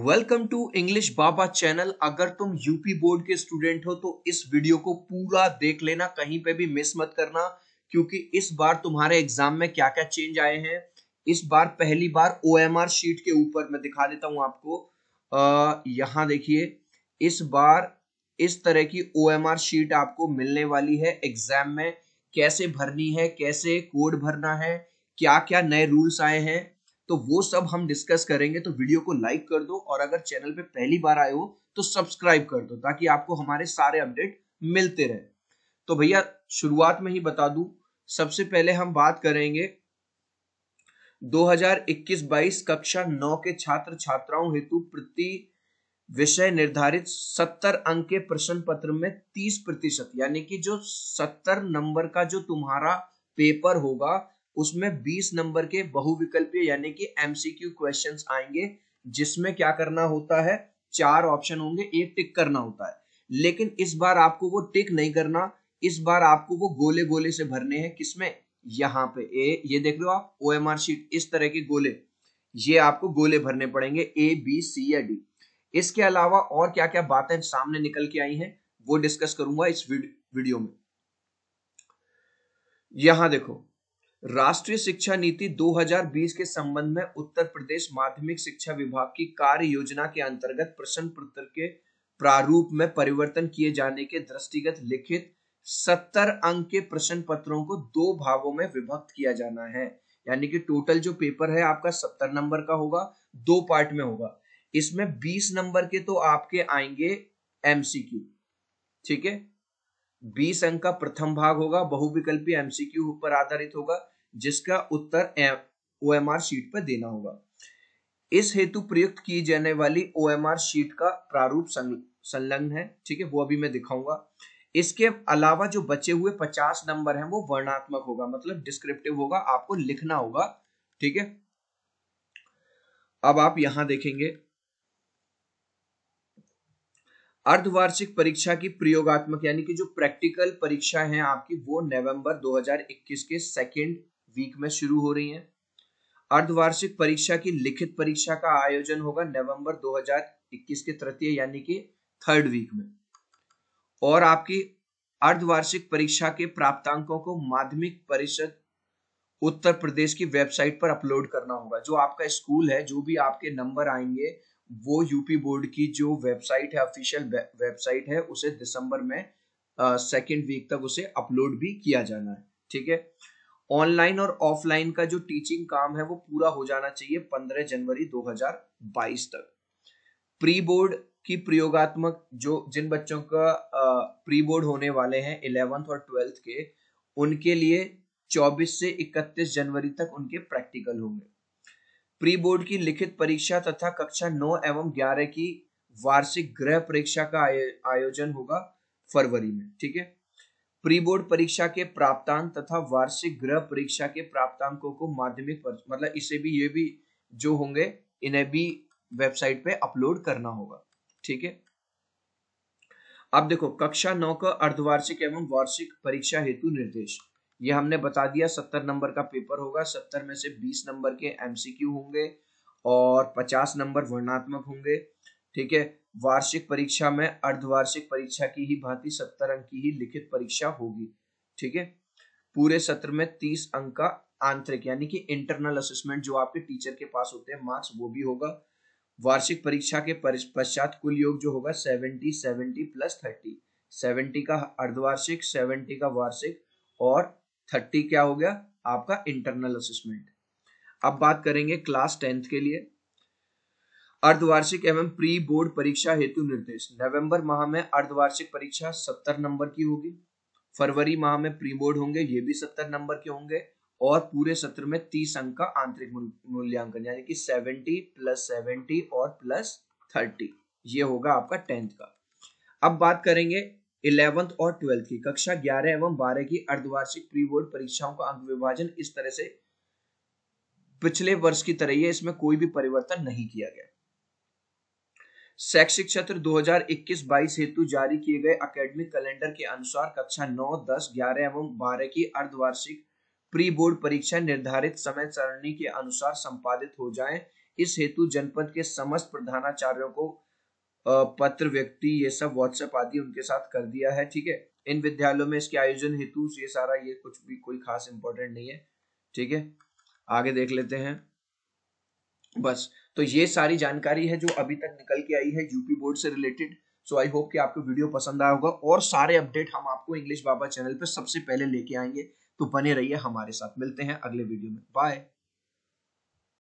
Welcome to English Baba channel अगर तुम UP board के स्टूडेंट हो तो इस वीडियो को पूरा देख लेना कहीं पे भी मिस मत करना क्योंकि इस बार तुम्हारे एग्जाम में क्या क्या चेंज आए हैं इस बार पहली बार ओ शीट के ऊपर मैं दिखा देता हूं आपको यहां देखिए इस बार इस तरह की ओ शीट आपको मिलने वाली है एग्जाम में कैसे भरनी है कैसे कोड भरना है क्या क्या नए रूल्स आए हैं तो वो सब हम डिस्कस करेंगे तो वीडियो को लाइक कर दो और अगर चैनल पे पहली बार आए हो तो सब्सक्राइब कर दो ताकि आपको हमारे सारे अपडेट मिलते रहे तो भैया शुरुआत में ही बता दू सबसे पहले हम बात करेंगे 2021-22 कक्षा 9 के छात्र छात्राओं हेतु प्रति विषय निर्धारित 70 अंक के प्रश्न पत्र में 30 प्रतिशत यानी कि जो 70 नंबर का जो तुम्हारा पेपर होगा उसमें 20 नंबर के बहुविकल्पीय यानी कि एमसीक्यू क्वेश्चंस आएंगे जिसमें क्या करना होता है चार ऑप्शन होंगे एक टिक करना होता है लेकिन इस बार आपको वो टिक नहीं करना इस बार आपको वो गोले गोले से भरने हैं किसमें यहाँ पे ए ये देख लो आप ओ एम आर शीट इस तरह के गोले ये आपको गोले भरने पड़ेंगे ए बी सी या डी इसके अलावा और क्या क्या बातें सामने निकल के आई हैं वो डिस्कस करूंगा इस वीडियो में यहां देखो राष्ट्रीय शिक्षा नीति 2020 के संबंध में उत्तर प्रदेश माध्यमिक शिक्षा विभाग की कार्य योजना के अंतर्गत प्रश्न पत्र के प्रारूप में परिवर्तन किए जाने के दृष्टिगत लिखित सत्तर अंक के प्रश्न पत्रों को दो भागों में विभक्त किया जाना है यानी कि टोटल जो पेपर है आपका सत्तर नंबर का होगा दो पार्ट में होगा इसमें बीस नंबर के तो आपके आएंगे एमसीक्यू ठीक है बीस अंक का प्रथम भाग होगा बहुविकल्पी एमसीक्यू पर आधारित होगा जिसका उत्तर ओ एम आर शीट पर देना होगा इस हेतु प्रयुक्त की जाने वाली ओ एम आर शीट का प्रारूप संलग्न है ठीक है वो अभी मैं दिखाऊंगा इसके अलावा जो बचे हुए पचास नंबर हैं वो वर्णात्मक होगा मतलब डिस्क्रिप्टिव होगा आपको लिखना होगा ठीक है अब आप यहां देखेंगे अर्धवार्षिक परीक्षा की प्रयोगात्मक यानी कि जो प्रैक्टिकल परीक्षा है आपकी वो नवंबर 2021 के सेकेंड वीक में शुरू हो रही हैं अर्धवार्षिक परीक्षा की लिखित परीक्षा का आयोजन होगा नवंबर 2021 के तृतीय यानी कि थर्ड वीक में और आपकी अर्धवार्षिक परीक्षा के प्राप्तांकों को माध्यमिक परिषद उत्तर प्रदेश की वेबसाइट पर अपलोड करना होगा जो आपका स्कूल है जो भी आपके नंबर आएंगे वो यूपी बोर्ड की जो वेबसाइट है ऑफिशियल वेबसाइट है उसे दिसंबर में सेकेंड वीक तक उसे अपलोड भी किया जाना है ठीक है ऑनलाइन और ऑफलाइन का जो टीचिंग काम है वो पूरा हो जाना चाहिए 15 जनवरी 2022 तक प्री बोर्ड की प्रयोगात्मक जो जिन बच्चों का प्री बोर्ड होने वाले हैं इलेवेंथ और ट्वेल्थ के उनके लिए 24 से 31 जनवरी तक उनके प्रैक्टिकल होंगे प्री बोर्ड की लिखित परीक्षा तथा कक्षा 9 एवं 11 की वार्षिक गृह परीक्षा का आयोजन होगा फरवरी में ठीक है प्री बोर्ड परीक्षा के प्राप्तांक तथा वार्षिक गृह परीक्षा के प्राप्तांकों को माध्यमिक मतलब इसे भी ये भी जो होंगे इन्हें भी वेबसाइट पे अपलोड करना होगा ठीक है अब देखो कक्षा नौ का अर्धवार्षिक एवं वार्षिक परीक्षा हेतु निर्देश ये हमने बता दिया सत्तर नंबर का पेपर होगा सत्तर में से बीस नंबर के एमसीक्यू होंगे और पचास नंबर वर्णात्मक होंगे ठीक है वार्षिक परीक्षा में अर्धवार्षिक परीक्षा की ही भांति सत्तर अंक की ही लिखित परीक्षा होगी ठीक है पूरे सत्र में तीस अंक का आंतरिक यानी कि इंटरनल असेसमेंट जो आपके टीचर के पास होते हैं मार्क्स वो भी होगा वार्षिक परीक्षा के पश्चात कुल योग जो होगा seventy seventy plus thirty seventy का अर्धवार्षिक सेवेंटी का वार्षिक और थर्टी क्या हो गया आपका इंटरनल असेसमेंट अब बात करेंगे क्लास टेंथ के लिए अर्धवार्षिक एवं प्री बोर्ड परीक्षा हेतु निर्देश नवंबर माह में अर्धवार्षिक परीक्षा सत्तर नंबर की होगी फरवरी माह में प्री बोर्ड होंगे ये भी सत्तर नंबर के होंगे और पूरे सत्र में तीस अंक का आंतरिक मूल्यांकन यानी कि सेवेंटी प्लस सेवेंटी और प्लस थर्टी ये होगा आपका टेंथ का अब बात करेंगे इलेवंथ और ट्वेल्थ की कक्षा ग्यारह एवं बारह की अर्धवार्षिक प्री बोर्ड परीक्षाओं का अंक विभाजन इस तरह से पिछले वर्ष की तरह ही इसमें कोई भी परिवर्तन नहीं किया गया शैक्षिक सत्र 2021-22 हेतु जारी किए गए अकेडमिक कैलेंडर के अनुसार कक्षा 9, 10, 11 एवं 12 की अर्धवार्षिक प्री बोर्ड परीक्षा निर्धारित समय सरणी के अनुसार संपादित हो जाएं। इस हेतु जनपद के समस्त प्रधानाचार्यों को पत्र व्यक्ति ये सब व्हाट्सएप आदि उनके साथ कर दिया है ठीक है इन विद्यालयों में इसके आयोजन हेतु ये सारा ये कुछ भी कोई खास इंपॉर्टेंट नहीं है ठीक है आगे देख लेते हैं बस तो ये सारी जानकारी है जो अभी तक निकल के आई है यूपी बोर्ड से रिलेटेड सो आई होप कि आपको वीडियो पसंद आया होगा और सारे अपडेट हम आपको इंग्लिश बाबा चैनल पर सबसे पहले लेके आएंगे तो बने रहिए हमारे साथ मिलते हैं अगले वीडियो में बाय